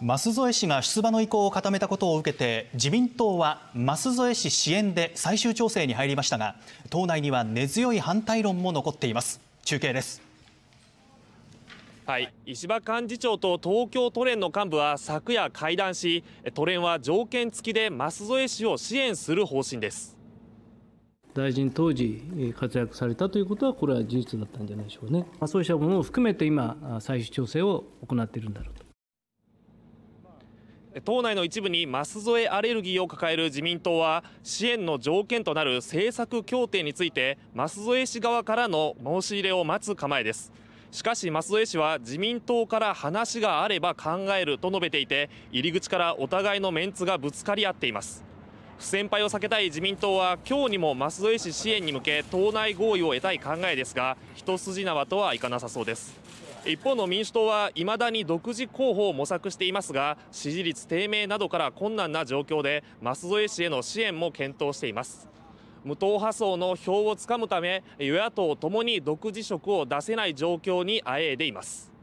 舛添氏が出馬の意向を固めたことを受けて自民党は舛添氏支援で最終調整に入りましたが党内には根強い反対論も残っています中継ですはい、石破幹事長と東京都連の幹部は昨夜会談し都連は条件付きで舛添氏を支援する方針です大臣当時活躍されたということはこれは事実だったんじゃないでしょうねそうしたものを含めて今最終調整を行っているんだろうと党内の一部にマ添えアレルギーを抱える自民党は支援の条件となる政策協定についてマ添え氏側からの申し入れを待つ構えですしかし舛添氏は自民党から話があれば考えると述べていて入り口からお互いのメンツがぶつかり合っています不先輩を避けたい自民党は今日にも舛添氏支援に向け党内合意を得たい考えですが一筋縄とはいかなさそうです一方の民主党はいまだに独自候補を模索していますが支持率低迷などから困難な状況で舛添氏への支援も検討しています無党派層の票をつかむため与野党ともに独自色を出せない状況にあえいでいます